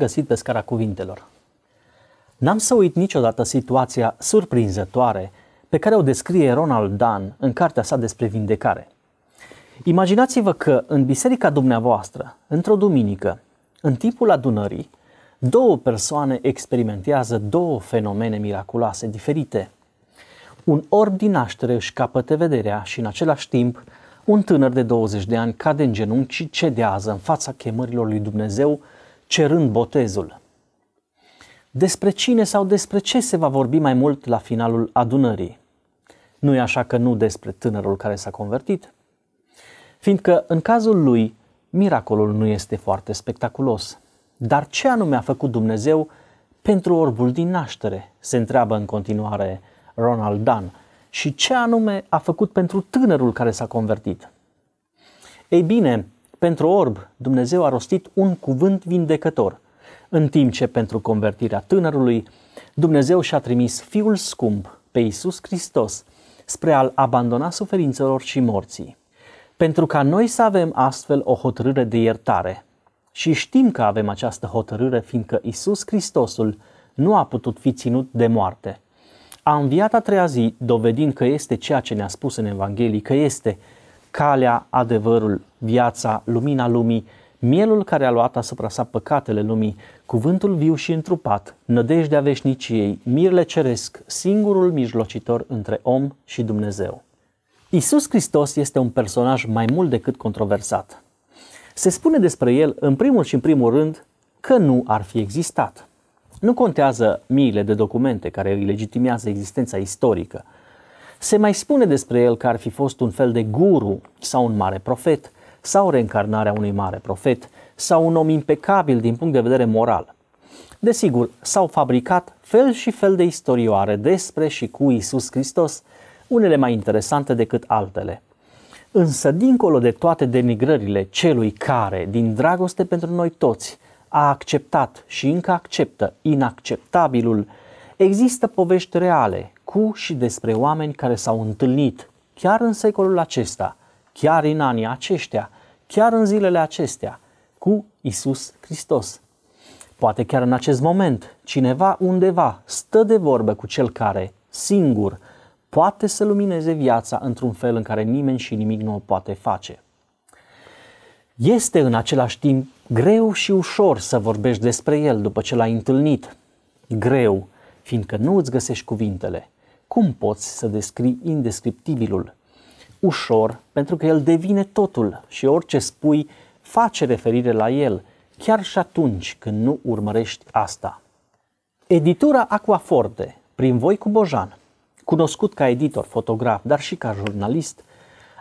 găsit pe scara cuvintelor. N-am să uit niciodată situația surprinzătoare pe care o descrie Ronald Dan în cartea sa despre vindecare. Imaginați-vă că în biserica dumneavoastră, într-o duminică, în timpul adunării, două persoane experimentează două fenomene miraculoase diferite. Un orb din naștere își capăte vederea și în același timp un tânăr de 20 de ani cade în genunchi și cedează în fața chemărilor lui Dumnezeu cerând botezul. Despre cine sau despre ce se va vorbi mai mult la finalul adunării? Nu e așa că nu despre tânărul care s-a convertit? Fiindcă în cazul lui, miracolul nu este foarte spectaculos. Dar ce anume a făcut Dumnezeu pentru orbul din naștere? Se întreabă în continuare Ronald Dunn. Și ce anume a făcut pentru tânărul care s-a convertit? Ei bine, pentru orb, Dumnezeu a rostit un cuvânt vindecător, în timp ce pentru convertirea tânărului, Dumnezeu și-a trimis Fiul scump, pe Iisus Hristos, spre a-L abandona suferințelor și morții. Pentru ca noi să avem astfel o hotărâre de iertare. Și știm că avem această hotărâre, fiindcă Iisus Hristosul nu a putut fi ținut de moarte. A înviat a treia zi, dovedind că este ceea ce ne-a spus în Evanghelie, că este calea, adevărul, viața, lumina lumii, mielul care a luat asupra sa păcatele lumii, cuvântul viu și întrupat, nădejdea veșniciei, mirele ceresc, singurul mijlocitor între om și Dumnezeu. Isus Hristos este un personaj mai mult decât controversat. Se spune despre el, în primul și în primul rând, că nu ar fi existat. Nu contează miile de documente care îi legitimează existența istorică – se mai spune despre el că ar fi fost un fel de guru sau un mare profet sau reîncarnarea unui mare profet sau un om impecabil din punct de vedere moral. Desigur, s-au fabricat fel și fel de istorioare despre și cu Isus Hristos, unele mai interesante decât altele. Însă, dincolo de toate denigrările celui care, din dragoste pentru noi toți, a acceptat și încă acceptă inacceptabilul Există povești reale cu și despre oameni care s-au întâlnit chiar în secolul acesta, chiar în anii aceștia, chiar în zilele acestea, cu Isus Hristos. Poate chiar în acest moment, cineva undeva stă de vorbă cu cel care, singur, poate să lumineze viața într-un fel în care nimeni și nimic nu o poate face. Este în același timp greu și ușor să vorbești despre el după ce l-ai întâlnit. Greu fiindcă nu îți găsești cuvintele. Cum poți să descrii indescriptibilul? Ușor, pentru că el devine totul și orice spui face referire la el, chiar și atunci când nu urmărești asta. Editura Aquaforte, prin voi cu Bojan, cunoscut ca editor, fotograf, dar și ca jurnalist,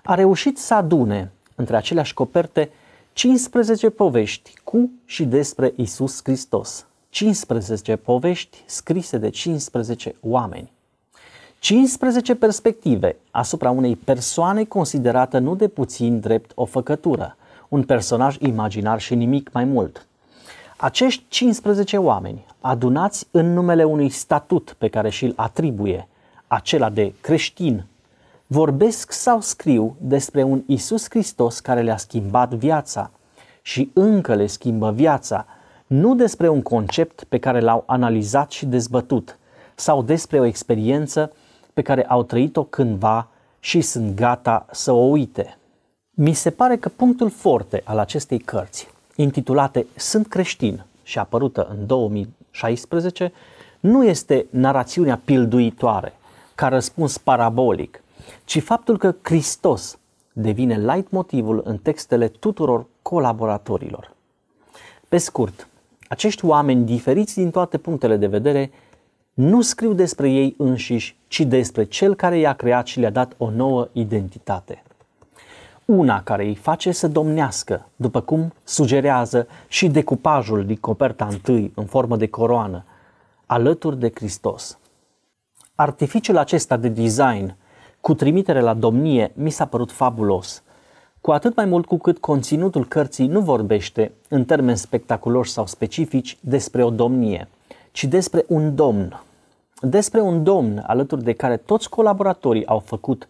a reușit să adune între aceleași coperte 15 povești cu și despre Isus Hristos, 15 povești scrise de 15 oameni. 15 perspective asupra unei persoane considerată nu de puțin drept o făcătură, un personaj imaginar și nimic mai mult. Acești 15 oameni, adunați în numele unui statut pe care și-l atribuie, acela de creștin, vorbesc sau scriu despre un Isus Hristos care le-a schimbat viața și încă le schimbă viața – nu despre un concept pe care l-au analizat și dezbătut sau despre o experiență pe care au trăit-o cândva și sunt gata să o uite. Mi se pare că punctul forte al acestei cărți, intitulate Sunt creștin și apărută în 2016, nu este narațiunea pilduitoare, ca răspuns parabolic, ci faptul că Hristos devine light motivul în textele tuturor colaboratorilor. Pe scurt, acești oameni diferiți din toate punctele de vedere nu scriu despre ei înșiși, ci despre cel care i-a creat și le-a dat o nouă identitate. Una care îi face să domnească, după cum sugerează și decupajul din coperta întâi în formă de coroană, alături de Hristos. Artificiul acesta de design cu trimitere la domnie mi s-a părut fabulos – cu atât mai mult cu cât conținutul cărții nu vorbește, în termeni spectaculoși sau specifici, despre o domnie, ci despre un domn. Despre un domn alături de care toți colaboratorii au făcut,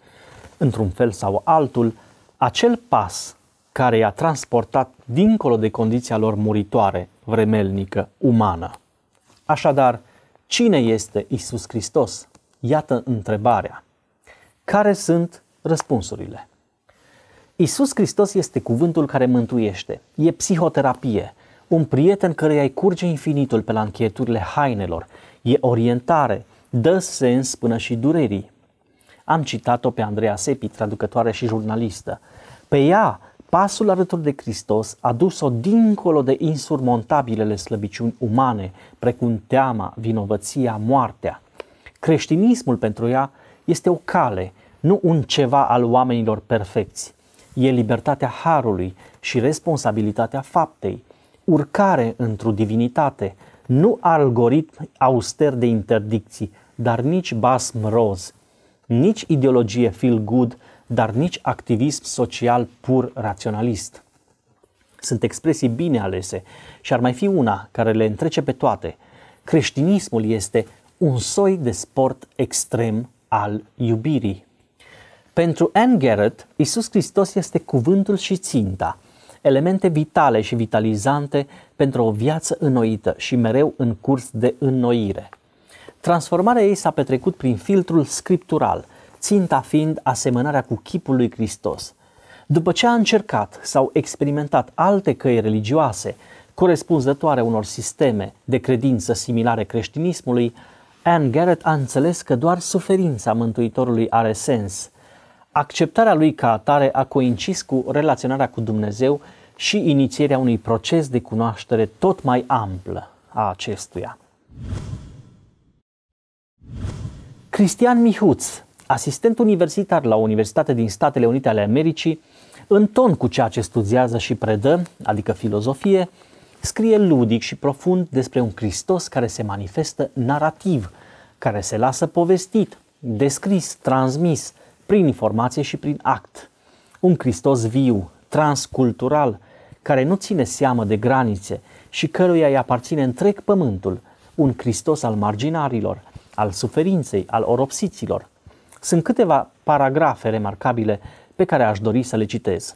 într-un fel sau altul, acel pas care i-a transportat dincolo de condiția lor muritoare, vremelnică, umană. Așadar, cine este Isus Hristos? Iată întrebarea. Care sunt răspunsurile? Isus Hristos este cuvântul care mântuiește. E psihoterapie. Un prieten care îi curge infinitul pe la închieturile hainelor. E orientare. Dă sens până și durerii. Am citat-o pe Andreea Sepi, traducătoare și jurnalistă. Pe ea, pasul alături de Hristos a dus-o dincolo de insurmontabilele slăbiciuni umane, precum teama, vinovăția, moartea. Creștinismul pentru ea este o cale, nu un ceva al oamenilor perfecți e libertatea harului și responsabilitatea faptei, urcare într-o divinitate, nu algoritm auster de interdicții, dar nici basm roz, nici ideologie feel good, dar nici activism social pur raționalist. Sunt expresii bine alese și ar mai fi una care le întrece pe toate. Creștinismul este un soi de sport extrem al iubirii. Pentru Anne Garrett, Iisus Hristos este cuvântul și ținta, elemente vitale și vitalizante pentru o viață înnoită și mereu în curs de înnoire. Transformarea ei s-a petrecut prin filtrul scriptural, ținta fiind asemănarea cu chipul lui Hristos. După ce a încercat sau experimentat alte căi religioase, corespunzătoare unor sisteme de credință similare creștinismului, Anne Garrett a înțeles că doar suferința Mântuitorului are sens – acceptarea lui ca atare a coincis cu relaționarea cu Dumnezeu și inițierea unui proces de cunoaștere tot mai amplă a acestuia. Cristian Mihuț, asistent universitar la Universitatea din Statele Unite ale Americii, în ton cu ceea ce studiază și predă, adică filozofie, scrie ludic și profund despre un Hristos care se manifestă narrativ, care se lasă povestit, descris, transmis, prin informație și prin act. Un Hristos viu, transcultural, care nu ține seamă de granițe și căruia îi aparține întreg pământul, un Hristos al marginarilor, al suferinței, al oropsiților. Sunt câteva paragrafe remarcabile pe care aș dori să le citez.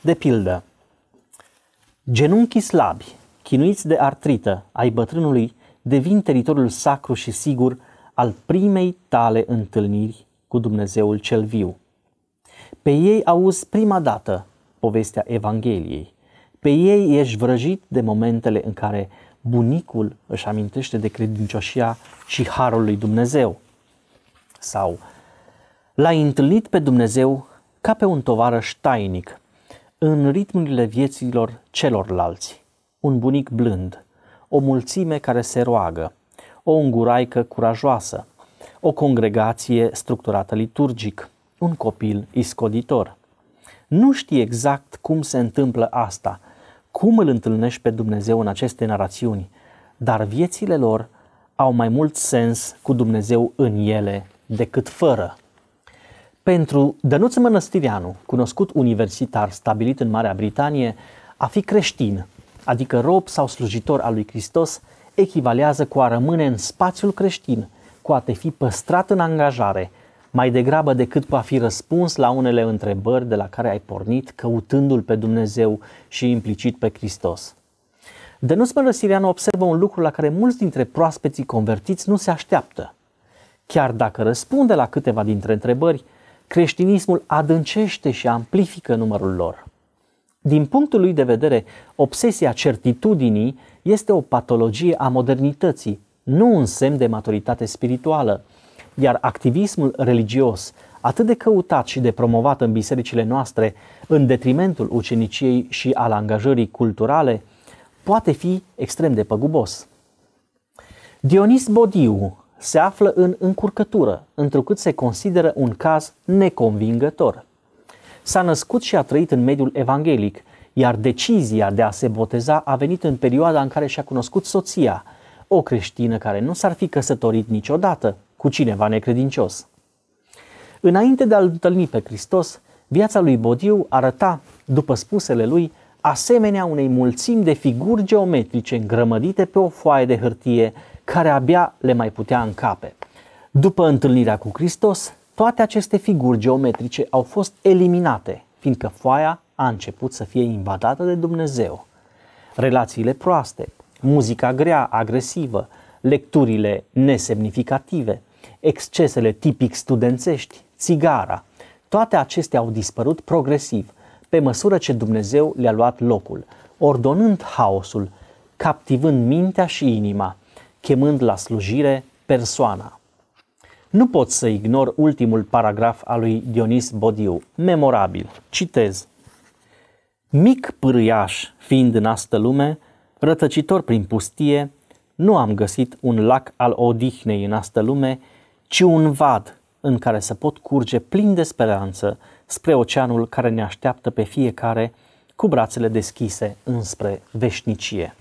De pildă, genunchii slabi, chinuiți de artrită ai bătrânului, devin teritoriul sacru și sigur al primei tale întâlniri cu Dumnezeul cel viu. Pe ei auzi prima dată povestea Evangheliei. Pe ei ești vrăjit de momentele în care bunicul își amintește de credincioșia și harul lui Dumnezeu. Sau l-ai întâlnit pe Dumnezeu ca pe un tovarăș tainic, în ritmurile vieților celorlalți. Un bunic blând, o mulțime care se roagă, o unguraică curajoasă, o congregație structurată liturgic, un copil iscoditor. Nu știi exact cum se întâmplă asta, cum îl întâlnești pe Dumnezeu în aceste narațiuni, dar viețile lor au mai mult sens cu Dumnezeu în ele decât fără. Pentru Dănuț Mănăstirianu, cunoscut universitar stabilit în Marea Britanie, a fi creștin, adică rob sau slujitor al lui Hristos, echivalează cu a rămâne în spațiul creștin – cu a te fi păstrat în angajare, mai degrabă decât va fi răspuns la unele întrebări de la care ai pornit, căutându-L pe Dumnezeu și implicit pe Hristos. Denuț Mărăsirianu observă un lucru la care mulți dintre proaspeții convertiți nu se așteaptă. Chiar dacă răspunde la câteva dintre întrebări, creștinismul adâncește și amplifică numărul lor. Din punctul lui de vedere, obsesia certitudinii este o patologie a modernității nu un semn de maturitate spirituală, iar activismul religios, atât de căutat și de promovat în bisericile noastre, în detrimentul uceniciei și al angajării culturale, poate fi extrem de păgubos. Dionis Bodiu se află în încurcătură, întrucât se consideră un caz neconvingător. S-a născut și a trăit în mediul evanghelic, iar decizia de a se boteza a venit în perioada în care și-a cunoscut soția – o creștină care nu s-ar fi căsătorit niciodată cu cineva necredincios. Înainte de a-L întâlni pe Hristos, viața lui Bodiu arăta, după spusele lui, asemenea unei mulțimi de figuri geometrice îngrămădite pe o foaie de hârtie care abia le mai putea încape. După întâlnirea cu Hristos, toate aceste figuri geometrice au fost eliminate, fiindcă foaia a început să fie invadată de Dumnezeu. Relațiile proaste, muzica grea, agresivă, lecturile nesemnificative, excesele tipic studențești, țigara. Toate acestea au dispărut progresiv, pe măsură ce Dumnezeu le-a luat locul, ordonând haosul, captivând mintea și inima, chemând la slujire persoana. Nu pot să ignor ultimul paragraf al lui Dionis Bodiu, memorabil. Citez. Mic pârâiaș, fiind în astă lume, rătăcitor prin pustie, nu am găsit un lac al odihnei în astă lume, ci un vad în care să pot curge plin de speranță spre oceanul care ne așteaptă pe fiecare cu brațele deschise înspre veșnicie.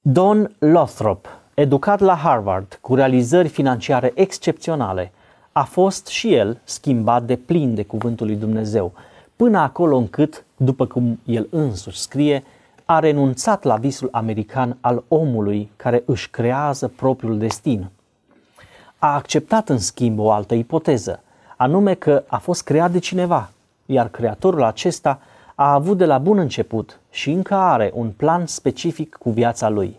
Don Lothrop, educat la Harvard cu realizări financiare excepționale, a fost și el schimbat de plin de cuvântul lui Dumnezeu, până acolo încât, după cum el însuși scrie, a renunțat la visul american al omului care își creează propriul destin. A acceptat în schimb o altă ipoteză, anume că a fost creat de cineva, iar creatorul acesta a avut de la bun început și încă are un plan specific cu viața lui.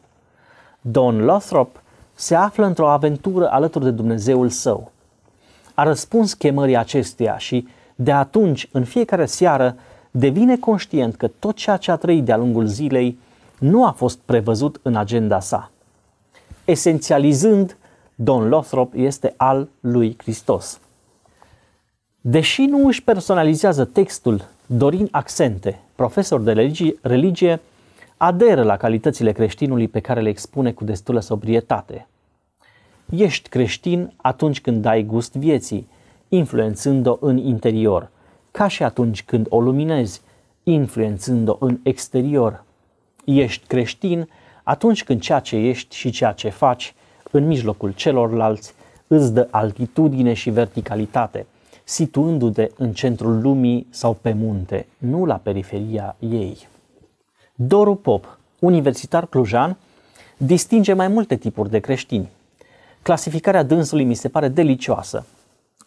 Don Lothrop se află într-o aventură alături de Dumnezeul său. A răspuns chemării acesteia și, de atunci, în fiecare seară, devine conștient că tot ceea ce a trăit de-a lungul zilei nu a fost prevăzut în agenda sa. Esențializând, Don Lothrop este al lui Hristos. Deși nu își personalizează textul, Dorin Accente, profesor de religie, religie aderă la calitățile creștinului pe care le expune cu destulă sobrietate. Ești creștin atunci când dai gust vieții, influențând-o în interior – ca și atunci când o luminezi, influențând-o în exterior. Ești creștin atunci când ceea ce ești și ceea ce faci în mijlocul celorlalți îți dă altitudine și verticalitate, situându-te în centrul lumii sau pe munte, nu la periferia ei. Doru Pop, universitar clujan, distinge mai multe tipuri de creștini. Clasificarea dânsului mi se pare delicioasă.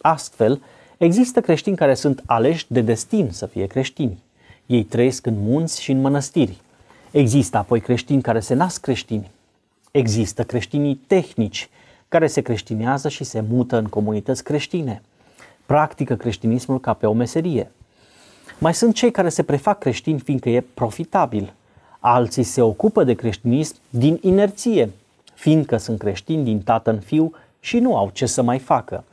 Astfel, Există creștini care sunt aleși de destin să fie creștini. Ei trăiesc în munți și în mănăstiri. Există apoi creștini care se nasc creștini. Există creștinii tehnici, care se creștinează și se mută în comunități creștine. Practică creștinismul ca pe o meserie. Mai sunt cei care se prefac creștini fiindcă e profitabil. Alții se ocupă de creștinism din inerție, fiindcă sunt creștini din tată în fiu și nu au ce să mai facă.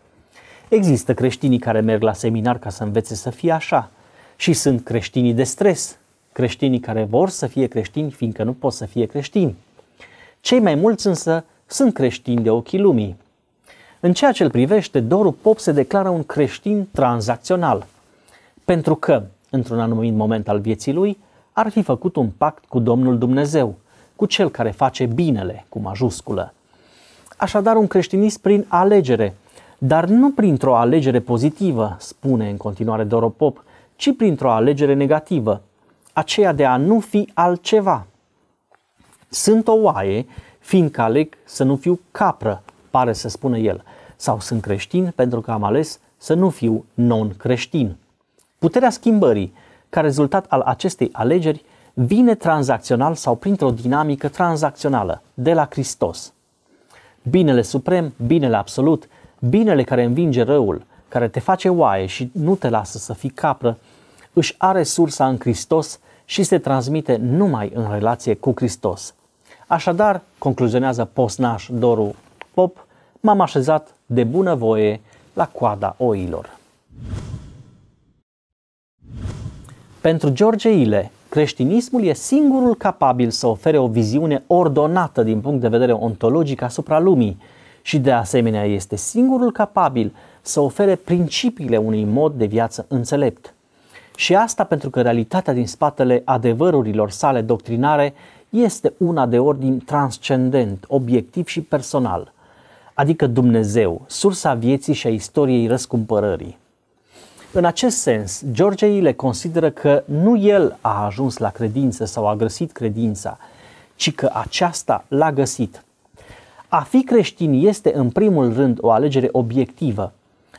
Există creștinii care merg la seminar ca să învețe să fie așa și sunt creștinii de stres, creștinii care vor să fie creștini fiindcă nu pot să fie creștini. Cei mai mulți însă sunt creștini de ochii lumii. În ceea ce îl privește, Doru Pop se declară un creștin tranzacțional, pentru că, într-un anumit moment al vieții lui, ar fi făcut un pact cu Domnul Dumnezeu, cu cel care face binele, cu majusculă. Așadar, un creștinist prin alegere – dar nu printr-o alegere pozitivă, spune în continuare Doropop, ci printr-o alegere negativă, aceea de a nu fi altceva. Sunt o oaie, fiindcă aleg să nu fiu capră, pare să spună el, sau sunt creștin pentru că am ales să nu fiu non-creștin. Puterea schimbării, ca rezultat al acestei alegeri, vine tranzacțional sau printr-o dinamică tranzacțională, de la Hristos. Binele suprem, binele absolut, Binele care învinge răul, care te face oaie și nu te lasă să fii capră, își are sursa în Hristos și se transmite numai în relație cu Hristos. Așadar, concluzionează postnaș Doru Pop, m-am așezat de bună voie la coada oilor. Pentru George Ile, creștinismul e singurul capabil să ofere o viziune ordonată din punct de vedere ontologic asupra lumii, și de asemenea este singurul capabil să ofere principiile unui mod de viață înțelept. Și asta pentru că realitatea din spatele adevărurilor sale doctrinare este una de ordin transcendent, obiectiv și personal, adică Dumnezeu, sursa vieții și a istoriei răscumpărării. În acest sens, George le consideră că nu el a ajuns la credință sau a găsit credința, ci că aceasta l-a găsit a fi creștin este în primul rând o alegere obiectivă,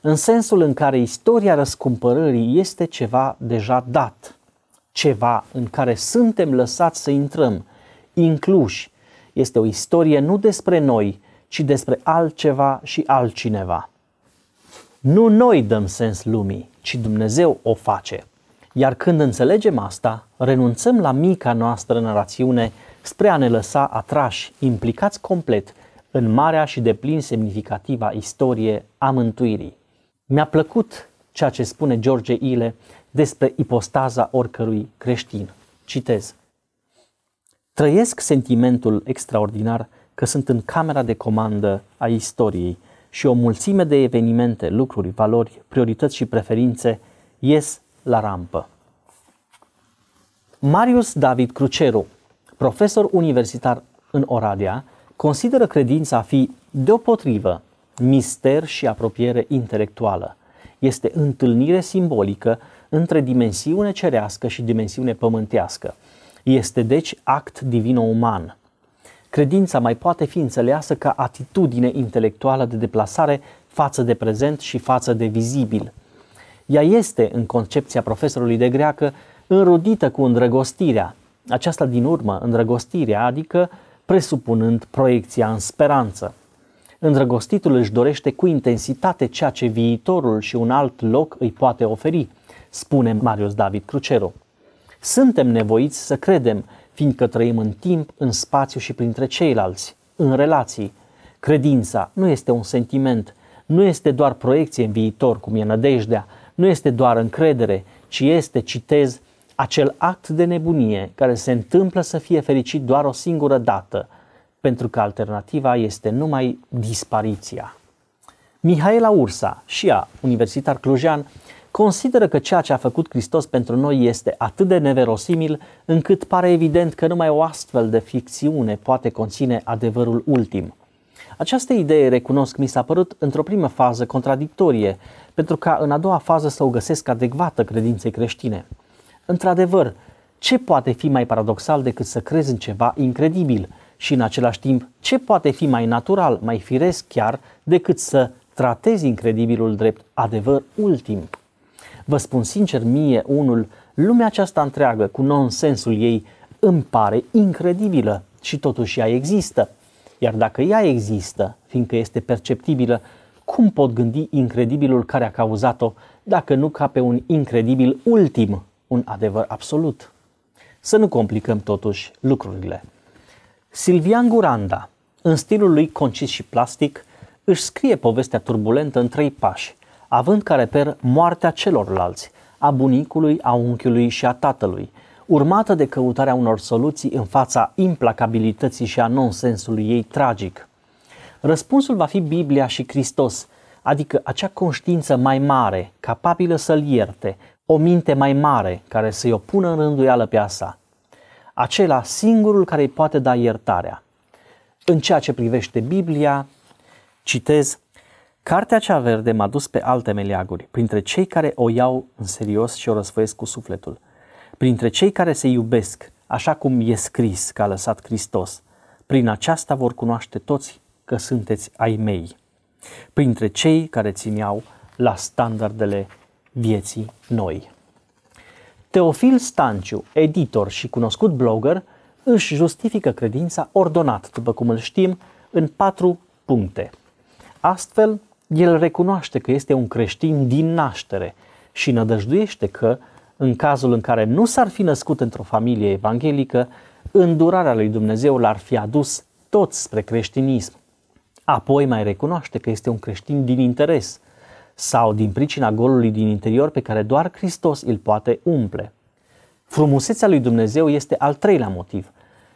în sensul în care istoria răscumpărării este ceva deja dat, ceva în care suntem lăsați să intrăm, incluși. Este o istorie nu despre noi, ci despre altceva și altcineva. Nu noi dăm sens lumii, ci Dumnezeu o face. Iar când înțelegem asta, renunțăm la mica noastră narațiune spre a ne lăsa atrași, implicați complet în marea și deplin semnificativa istorie a mântuirii. Mi-a plăcut ceea ce spune George Ile despre ipostaza oricărui creștin. Citez. Trăiesc sentimentul extraordinar că sunt în camera de comandă a istoriei și o mulțime de evenimente, lucruri, valori, priorități și preferințe ies la rampă. Marius David Cruceru, profesor universitar în Oradea, consideră credința a fi deopotrivă mister și apropiere intelectuală. Este întâlnire simbolică între dimensiune cerească și dimensiune pământească. Este deci act divino-uman. Credința mai poate fi înțeleasă ca atitudine intelectuală de deplasare față de prezent și față de vizibil. Ea este, în concepția profesorului de greacă, înrudită cu îndrăgostirea. Aceasta din urmă, îndrăgostirea, adică presupunând proiecția în speranță. Îndrăgostitul își dorește cu intensitate ceea ce viitorul și un alt loc îi poate oferi, spune Marius David Crucero. Suntem nevoiți să credem, fiindcă trăim în timp, în spațiu și printre ceilalți, în relații. Credința nu este un sentiment, nu este doar proiecție în viitor, cum e nădejdea, nu este doar încredere, ci este, citez, acel act de nebunie care se întâmplă să fie fericit doar o singură dată, pentru că alternativa este numai dispariția. Mihaela Ursa, și ea, universitar clujean, consideră că ceea ce a făcut Hristos pentru noi este atât de neverosimil încât pare evident că numai o astfel de ficțiune poate conține adevărul ultim. Această idee, recunosc, mi s-a părut într-o primă fază contradictorie, pentru ca în a doua fază să o găsesc adecvată credinței creștine – Într-adevăr, ce poate fi mai paradoxal decât să crezi în ceva incredibil și în același timp ce poate fi mai natural, mai firesc chiar, decât să tratezi incredibilul drept adevăr ultim? Vă spun sincer mie unul, lumea aceasta întreagă cu nonsensul ei îmi pare incredibilă și totuși ea există. Iar dacă ea există, fiindcă este perceptibilă, cum pot gândi incredibilul care a cauzat-o, dacă nu ca pe un incredibil ultim un adevăr absolut. Să nu complicăm totuși lucrurile. Silvian Guranda, în stilul lui concis și plastic, își scrie povestea turbulentă în trei pași, având ca reper moartea celorlalți, a bunicului, a unchiului și a tatălui, urmată de căutarea unor soluții în fața implacabilității și a nonsensului ei tragic. Răspunsul va fi Biblia și Hristos, adică acea conștiință mai mare, capabilă să-l ierte, o minte mai mare care să-i opună în rânduială pe a sa. Acela singurul care îi poate da iertarea. În ceea ce privește Biblia, citez, Cartea cea verde m-a dus pe alte meleaguri, printre cei care o iau în serios și o răsfăiesc cu sufletul, printre cei care se iubesc, așa cum e scris că a lăsat Hristos. Prin aceasta vor cunoaște toți că sunteți ai mei, printre cei care țineau la standardele vieții noi. Teofil Stanciu, editor și cunoscut blogger, își justifică credința ordonat, după cum îl știm, în patru puncte. Astfel, el recunoaște că este un creștin din naștere și nădăjduiește că, în cazul în care nu s-ar fi născut într-o familie evanghelică, îndurarea lui Dumnezeu l-ar fi adus tot spre creștinism. Apoi mai recunoaște că este un creștin din interes – sau din pricina golului din interior pe care doar Hristos îl poate umple. Frumusețea lui Dumnezeu este al treilea motiv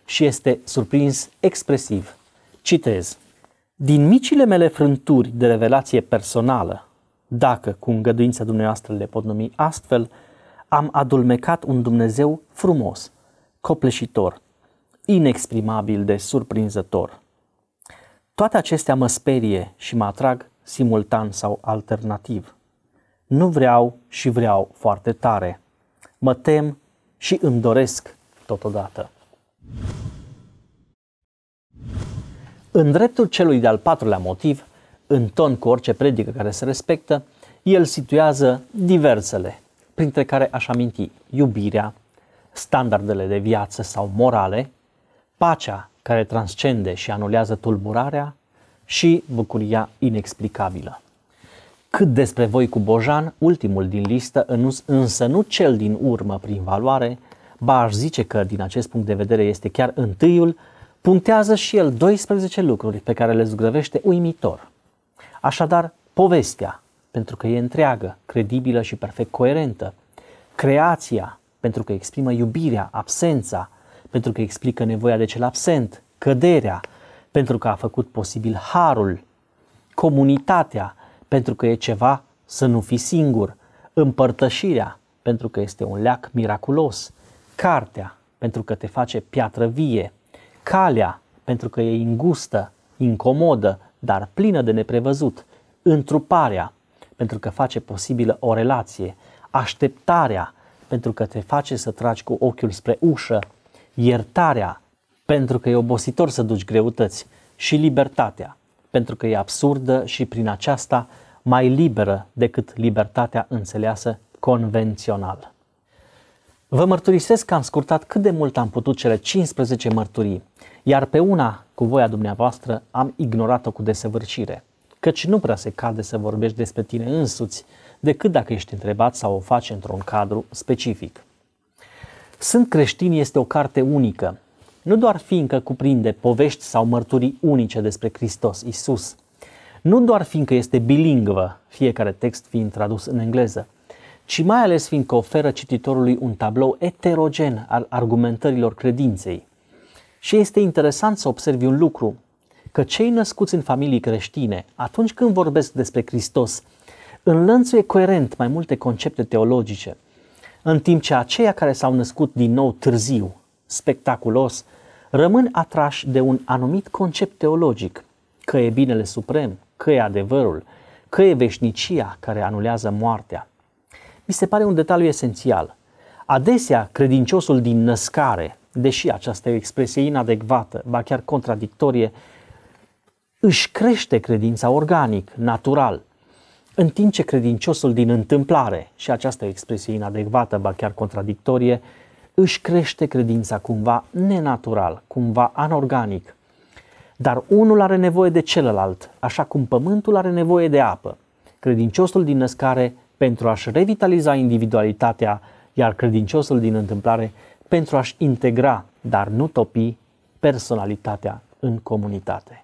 și este surprins expresiv. Citez. Din micile mele frânturi de revelație personală, dacă cu îngăduința dumneavoastră le pot numi astfel, am adulmecat un Dumnezeu frumos, copleșitor, inexprimabil de surprinzător. Toate acestea mă sperie și mă atrag simultan sau alternativ. Nu vreau și vreau foarte tare. Mă tem și îmi doresc totodată. În dreptul celui de-al patrulea motiv, în ton cu orice predică care se respectă, el situează diversele, printre care aș aminti iubirea, standardele de viață sau morale, pacea care transcende și anulează tulburarea, și bucuria inexplicabilă. Cât despre voi cu Bojan, ultimul din listă, însă nu cel din urmă prin valoare, ba aș zice că din acest punct de vedere este chiar întâiul, punctează și el 12 lucruri pe care le zgrăvește uimitor. Așadar, povestea, pentru că e întreagă, credibilă și perfect coerentă, creația, pentru că exprimă iubirea, absența, pentru că explică nevoia de cel absent, căderea, pentru că a făcut posibil harul, comunitatea, pentru că e ceva să nu fii singur, împărtășirea, pentru că este un leac miraculos, cartea, pentru că te face piatră vie, calea, pentru că e îngustă, incomodă, dar plină de neprevăzut, întruparea, pentru că face posibilă o relație, așteptarea, pentru că te face să tragi cu ochiul spre ușă, iertarea, pentru că e obositor să duci greutăți, și libertatea, pentru că e absurdă și prin aceasta mai liberă decât libertatea înțeleasă convențional. Vă mărturisesc că am scurtat cât de mult am putut cele 15 mărturii, iar pe una, cu voia dumneavoastră, am ignorat-o cu desăvârșire, căci nu prea se cade să vorbești despre tine însuți, decât dacă ești întrebat sau o faci într-un cadru specific. Sunt creștin este o carte unică, nu doar fiindcă cuprinde povești sau mărturii unice despre Hristos Isus, nu doar fiindcă este bilingvă, fiecare text fiind tradus în engleză, ci mai ales fiindcă oferă cititorului un tablou eterogen al argumentărilor credinței. Și este interesant să observi un lucru, că cei născuți în familii creștine, atunci când vorbesc despre Hristos, înlănțuie coerent mai multe concepte teologice, în timp ce aceia care s-au născut din nou târziu, spectaculos, rămân atrași de un anumit concept teologic, că e binele suprem, că e adevărul, că e veșnicia care anulează moartea. Mi se pare un detaliu esențial. Adesea, credinciosul din născare, deși această expresie inadecvată, ba chiar contradictorie, își crește credința organic, natural, în timp ce credinciosul din întâmplare, și această expresie inadecvată, ba chiar contradictorie, își crește credința cumva nenatural, cumva anorganic. Dar unul are nevoie de celălalt, așa cum pământul are nevoie de apă. Credinciosul din născare pentru a-și revitaliza individualitatea, iar credinciosul din întâmplare pentru a-și integra, dar nu topi, personalitatea în comunitate.